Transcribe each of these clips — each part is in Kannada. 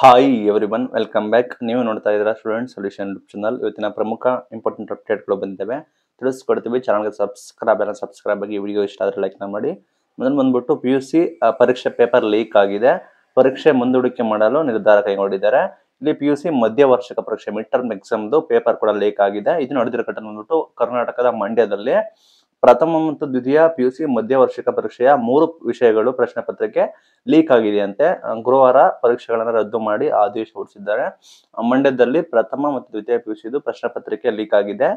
hi everyone welcome back ನೀವು ನೋಡ್ತಾ ಇದ್ದೀರಾ ಸ್ಟೂಡೆಂಟ್ ಸೊಲ್ಯೂಷನ್ ಯೂಟ್ಯೂಬ್ ಚಾನಲ್ ಇವತ್ತಿನ ಪ್ರಮುಖ ಇಂಪಾರ್ಟೆಂಟ್ ಅಪ್ಡೇಟ್ಗಳು ಬಂದಿವೆ ತಿಳಿಸ್ಕೊಡ್ತೀವಿ ಚಾನಲ್ಗೆ ಸಬ್ಸ್ಕ್ರೈಬ್ ಎಲ್ಲ ಸಬ್ಸ್ಕ್ರೈಬ್ ಆಗಿ ವಿಡಿಯೋ ಇಷ್ಟ ಆದರೆ ಲೈಕ್ನ ಮಾಡಿ ಮೊದಲು ಬಂದ್ಬಿಟ್ಟು ಪಿ ಯು ಸಿ ಪರೀಕ್ಷೆ ಪೇಪರ್ ಲೀಕ್ ಆಗಿದೆ ಪರೀಕ್ಷೆ ಮುಂದೂಡಿಕೆ ಮಾಡಲು ನಿರ್ಧಾರ ಕೈಗೊಂಡಿದ್ದಾರೆ ಇಲ್ಲಿ ಪಿ ಯು ಸಿ ಮಧ್ಯವರ್ಷಕ ಪರೀಕ್ಷೆ ಮಿಡ್ ಟರ್ಮ್ ಎಕ್ಸಾಮ್ದು ಪೇಪರ್ ಕೂಡ ಲೀಕ್ ಆಗಿದೆ ಇದು ನಡೆದಿರೋ ಘಟನೆ ಬಂದ್ಬಿಟ್ಟು ಕರ್ನಾಟಕದ ಮಂಡ್ಯದಲ್ಲಿ ಪ್ರಥಮ ಮತ್ತು ದ್ವಿತೀಯ ಪಿ ಯು ಸಿ ಮಧ್ಯವರ್ಷಿಕ ಪರೀಕ್ಷೆಯ ಮೂರು ವಿಷಯಗಳು ಪ್ರಶ್ನೆ ಪತ್ರಿಕೆ ಲೀಕ್ ಆಗಿದೆಯಂತೆ ಗುರುವಾರ ಪರೀಕ್ಷೆಗಳನ್ನು ರದ್ದು ಮಾಡಿ ಆದೇಶ ಹೊರಡಿಸಿದ್ದಾರೆ ಮಂಡ್ಯದಲ್ಲಿ ಪ್ರಥಮ ಮತ್ತು ದ್ವಿತೀಯ ಪಿ ಯು ಸಿದು ಪ್ರಶ್ನೆ ಪತ್ರಿಕೆ ಲೀಕ್ ಆಗಿದೆ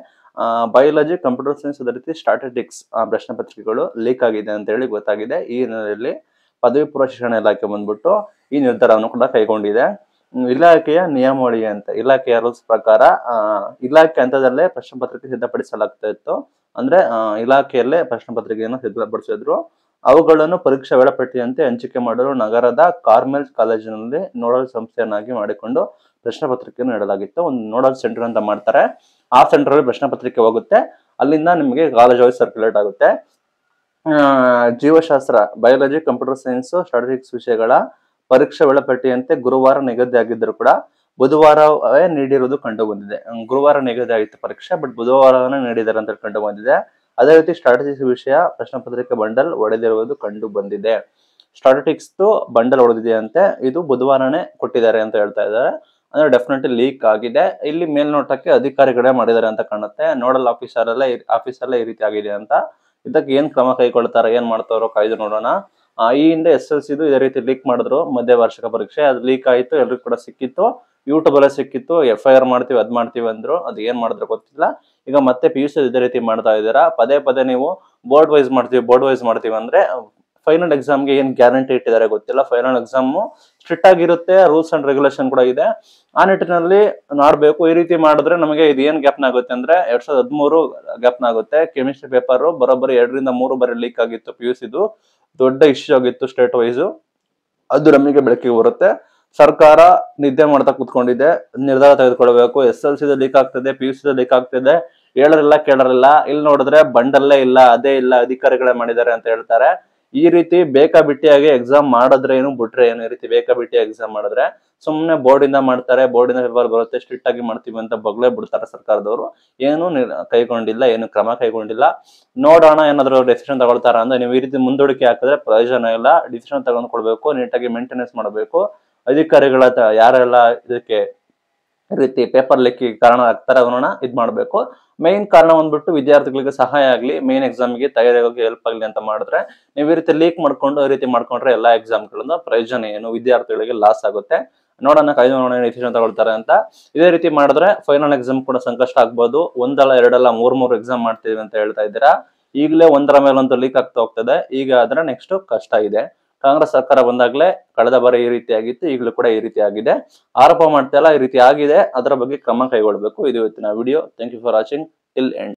ಬಯಾಲಜಿ ಕಂಪ್ಯೂಟರ್ ಸೈನ್ಸ್ ಅದೇ ರೀತಿ ಸ್ಟಾಟಿಸ್ಟಿಕ್ಸ್ ಪ್ರಶ್ನೆ ಪತ್ರಿಕೆಗಳು ಲೀಕ್ ಆಗಿದೆ ಅಂತ ಹೇಳಿ ಗೊತ್ತಾಗಿದೆ ಈ ಹಿನ್ನೆಲೆಯಲ್ಲಿ ಪದವಿ ಪೂರ್ವ ಶಿಕ್ಷಣ ಇಲಾಖೆ ಬಂದ್ಬಿಟ್ಟು ಈ ನಿರ್ಧಾರವನ್ನು ಕೂಡ ಕೈಗೊಂಡಿದೆ ಇಲಾಖೆಯ ನಿಯಮಾವಳಿ ಅಂತ ಇಲಾಖೆಯ ರೂಲ್ಸ್ ಪ್ರಕಾರ ಇಲಾಖೆ ಹಂತದಲ್ಲೇ ಪ್ರಶ್ನೆ ಪತ್ರಿಕೆ ಸಿದ್ಧಪಡಿಸಲಾಗ್ತಾ ಇತ್ತು ಅಂದ್ರೆ ಇಲಾಖೆಯಲ್ಲೇ ಪ್ರಶ್ನೆ ಪತ್ರಿಕೆಯನ್ನು ಸಿದ್ಧಪಡಿಸಿದ್ರು ಅವುಗಳನ್ನು ಪರೀಕ್ಷಾ ವೇಳಾಪಟ್ಟಿಯಂತೆ ಹಂಚಿಕೆ ಮಾಡಲು ನಗರದ ಕಾರ್ಮೆಲ್ ಕಾಲೇಜಿನಲ್ಲಿ ನೋಡಲ್ ಸಂಸ್ಥೆಯನ್ನಾಗಿ ಮಾಡಿಕೊಂಡು ಪ್ರಶ್ನೆ ಪತ್ರಿಕೆಯನ್ನು ನೀಡಲಾಗಿತ್ತು ಒಂದು ನೋಡಲ್ ಸೆಂಟರ್ ಅಂತ ಮಾಡ್ತಾರೆ ಆ ಸೆಂಟರ್ ಅಲ್ಲಿ ಪ್ರಶ್ನೆ ಪತ್ರಿಕೆ ಹೋಗುತ್ತೆ ಅಲ್ಲಿಂದ ನಿಮಗೆ ಕಾಲೇಜ್ ವೈಸ್ ಸರ್ಕ್ಯುಲೇಟ್ ಆಗುತ್ತೆ ಜೀವಶಾಸ್ತ್ರ ಬಯಾಲಜಿ ಕಂಪ್ಯೂಟರ್ ಸೈನ್ಸ್ ಸ್ಟ್ರಾಟಜಿಕ್ಸ್ ವಿಷಯಗಳ ಪರೀಕ್ಷಾ ವೇಳಾಪಟ್ಟಿಯಂತೆ ಗುರುವಾರ ನಿಗದಿಯಾಗಿದ್ದರೂ ಕೂಡ ಬುಧವಾರವೇ ನೀಡಿರುವುದು ಕಂಡು ಬಂದಿದೆ ಗುರುವಾರ ನಿಗದಿ ಪರೀಕ್ಷೆ ಬಟ್ ಬುಧವಾರವನ್ನ ನೀಡಿದ್ದಾರೆ ಅಂತ ಕಂಡು ಬಂದಿದೆ ಅದೇ ರೀತಿ ಸ್ಟ್ರಾಟಜಿಕ್ಸ್ ವಿಷಯ ಪ್ರಶ್ನೆ ಪತ್ರಿಕೆ ಬಂಡಲ್ ಒಡೆದಿರುವುದು ಕಂಡು ಬಂದಿದೆ ಸ್ಟ್ರಾಟಜಿಕ್ಸ್ ಬಂಡಲ್ ಹೊಡೆದಿದೆ ಅಂತೆ ಇದು ಬುಧವಾರನೇ ಕೊಟ್ಟಿದ್ದಾರೆ ಅಂತ ಹೇಳ್ತಾ ಇದ್ದಾರೆ ಅಂದ್ರೆ ಡೆಫಿನೆಟ್ಲಿ ಲೀಕ್ ಆಗಿದೆ ಇಲ್ಲಿ ಮೇಲ್ನೋಟಕ್ಕೆ ಅಧಿಕಾರಿಗಳೇ ಮಾಡಿದ್ದಾರೆ ಅಂತ ಕಾಣುತ್ತೆ ನೋಡಲ್ ಆಫೀಸರ್ ಅಲ್ಲೇ ಆಫೀಸಲ್ಲೇ ಈ ರೀತಿ ಆಗಿದೆ ಅಂತ ಇದಕ್ಕೆ ಏನ್ ಕ್ರಮ ಕೈಗೊಳ್ತಾರೆ ಏನ್ ಮಾಡ್ತಾರೋ ಕಾಯ್ದು ನೋಡೋಣ ಈ ಹಿಂದೆ ಎಸ್ ಎಲ್ ಸಿದು ಇದೇ ರೀತಿ ಲೀಕ್ ಮಾಡಿದ್ರು ಮಧ್ಯ ವಾರ್ಷಿಕ ಪರೀಕ್ಷೆ ಅದು ಲೀಕ್ ಆಯಿತು ಎಲ್ರಿಗೂ ಕೂಡ ಸಿಕ್ಕಿತ್ತು ಯೂಟ್ಯೂಬಲ್ಲೇ ಸಿಕ್ಕಿತ್ತು ಎಫ್ ಐ ಆರ್ ಮಾಡ್ತೀವಿ ಅದ್ ಮಾಡ್ತೀವಿ ಅಂದರು ಅದು ಏನು ಮಾಡಿದ್ರೆ ಗೊತ್ತಿಲ್ಲ ಈಗ ಮತ್ತೆ ಪಿ ಯು ಸಿ ಇದೇ ರೀತಿ ಮಾಡ್ತಾ ಇದ್ದೀರಾ ಪದೇ ಪದೇ ನೀವು ಬೋರ್ಡ್ ವೈಸ್ ಮಾಡ್ತೀವಿ ಬೋರ್ಡ್ ವೈಸ್ ಮಾಡ್ತೀವಿ ಅಂದ್ರೆ ಫೈನಲ್ ಎಕ್ಸಾಮ್ಗೆ ಏನು ಗ್ಯಾರಂಟಿ ಇಟ್ಟಿದ್ದಾರೆ ಗೊತ್ತಿಲ್ಲ ಫೈನಲ್ ಎಕ್ಸಾಮು ಸ್ಟ್ರಿಕ್ಟ್ ಆಗಿರುತ್ತೆ ರೂಲ್ಸ್ ಅಂಡ್ ರೆಗ್ಯುಲೇಷನ್ ಕೂಡ ಇದೆ ಆ ನಿಟ್ಟಿನಲ್ಲಿ ನೋಡ್ಬೇಕು ಈ ರೀತಿ ಮಾಡಿದ್ರೆ ನಮಗೆ ಇದು ಏನ್ ಗ್ಯಾಪ್ನ ಆಗುತ್ತೆ ಅಂದ್ರೆ ಎರಡು ಸಾವಿರದ ಹದಿಮೂರು ಗ್ಯಾಪ್ನ ಆಗುತ್ತೆ ಕೆಮಿಸ್ಟ್ರಿ ಪೇಪರ್ ಬರೋಬ್ಬರಿ ಎರಡರಿಂದ ಮೂರು ಬಾರಿ ಲೀಕ್ ಆಗಿತ್ತು ಪಿ ಯು ಸಿದು ದೊಡ್ಡ ಇಶ್ಯೂ ಆಗಿತ್ತು ಸ್ಟೇಟ್ ವೈಸು ಅದು ನಮಗೆ ಬೆಳಕಿಗೆ ಬರುತ್ತೆ ಸರ್ಕಾರ ನಿದ್ದೆ ಮಾಡ್ತಾ ಕುತ್ಕೊಂಡಿದೆ ನಿರ್ಧಾರ ತೆಗೆದುಕೊಳ್ಬೇಕು ಎಸ್ ಎಲ್ ಸಿ ಲೀಕ್ ಆಗ್ತಿದೆ ಪಿ ಯು ಸಿ ಲೀಕ್ ಆಗ್ತದೆ ಹೇಳರಿಲ್ಲ ಕೇಳರಿಲ್ಲ ಇಲ್ಲಿ ನೋಡಿದ್ರೆ ಬಂಡಲ್ಲೇ ಇಲ್ಲ ಅದೇ ಇಲ್ಲ ಅಧಿಕಾರಿಗಳೇ ಮಾಡಿದ್ದಾರೆ ಅಂತ ಹೇಳ್ತಾರೆ ಈ ರೀತಿ ಬಿಟ್ಟಿಯಾಗಿ ಎಕ್ಸಾಮ್ ಮಾಡಿದ್ರೆ ಏನು ಬಿಟ್ರೆ ಏನು ಈ ರೀತಿ ಬೇಕಾಬಿಟ್ಟಿಯಾಗಿ ಎಕ್ಸಾಮ್ ಮಾಡಿದ್ರೆ ಸುಮ್ಮನೆ ಬೋರ್ಡಿಂದ ಮಾಡ್ತಾರೆ ಬೋರ್ಡ್ ಇಂದ ಬರುತ್ತೆ ಸ್ಟ್ರಿಕ್ಟ್ ಆಗಿ ಮಾಡ್ತೀವಿ ಅಂತ ಬಗ್ಲೇ ಬಿಡ್ತಾರೆ ಸರ್ಕಾರದವರು ಏನು ಕೈಗೊಂಡಿಲ್ಲ ಏನು ಕ್ರಮ ಕೈಗೊಂಡಿಲ್ಲ ನೋಡೋಣ ಏನಾದರೂ ಡಿಸಿಷನ್ ತಗೊಳ್ತಾರ ಅಂದ್ರೆ ನೀವು ಈ ರೀತಿ ಮುಂದೂಡಿಕೆ ಹಾಕಿದ್ರೆ ಪ್ರಯೋಜನ ಇಲ್ಲ ಡಿಸಿಷನ್ ತಗೊಂಡ್ಕೊಳ್ಬೇಕು ನೀಟಾಗಿ ಮೇಂಟೆನೆನ್ಸ್ ಮಾಡಬೇಕು ಅಧಿಕಾರಿಗಳ ಯಾರೆಲ್ಲ ಇದಕ್ಕೆ ರೀತಿ ಪೇಪರ್ ಲೆಕ್ಕಿ ಕಾರಣ ಆಗ್ತಾರೆ ಅದನ್ನ ಇದ್ ಮಾಡ್ಬೇಕು ಮೇನ್ ಕಾರಣ ಬಂದ್ಬಿಟ್ಟು ವಿದ್ಯಾರ್ಥಿಗಳಿಗೆ ಸಹಾಯ ಆಗಲಿ ಮೇನ್ ಎಕ್ಸಾಮ್ಗೆ ತಯಾರಾಗಿ ಹೆಲ್ಪ್ ಆಗಲಿ ಅಂತ ಮಾಡಿದ್ರೆ ನೀವು ಈ ರೀತಿ ಲೀಕ್ ಮಾಡ್ಕೊಂಡು ಈ ರೀತಿ ಮಾಡ್ಕೊಂಡ್ರೆ ಎಲ್ಲಾ ಎಕ್ಸಾಮ್ ಗಳಿಂದ ಪ್ರಯೋಜನ ಏನು ವಿದ್ಯಾರ್ಥಿಗಳಿಗೆ ಲಾಸ್ ಆಗುತ್ತೆ ನೋಡೋಣ ಕೈದು ನೋಡೋಣ ಡಿಸಿಷನ್ ತಗೊಳ್ತಾರೆ ಅಂತ ಇದೇ ರೀತಿ ಮಾಡಿದ್ರೆ ಫೈನಲ್ ಎಕ್ಸಾಮ್ ಕೂಡ ಸಂಕಷ್ಟ ಆಗ್ಬೋದು ಒಂದಲ್ಲ ಎರಡಲ್ಲ ಮೂರ್ ಮೂರು ಎಕ್ಸಾಮ್ ಮಾಡ್ತೀವಿ ಅಂತ ಹೇಳ್ತಾ ಇದ್ದೀರಾ ಈಗಲೇ ಒಂದರ ಮೇಲೆ ಅಂತ ಲೀಕ್ ಆಗ್ತಾ ಹೋಗ್ತದೆ ಈಗ ಆದ್ರೆ ನೆಕ್ಸ್ಟ್ ಕಷ್ಟ ಇದೆ ಕಾಂಗ್ರೆಸ್ ಸರ್ಕಾರ ಬಂದಾಗಲೇ ಕಳೆದ ಬಾರಿ ಈ ರೀತಿ ಆಗಿತ್ತು ಈಗಲೂ ಕೂಡ ಈ ರೀತಿ ಆಗಿದೆ ಆರೋಪ ಮಾಡ್ತಾ ಇಲ್ಲ ಈ ರೀತಿ ಆಗಿದೆ ಅದರ ಬಗ್ಗೆ ಕ್ರಮ ಕೈಗೊಳ್ಬೇಕು ಇದು ಇವತ್ತಿನ video thank you for watching till end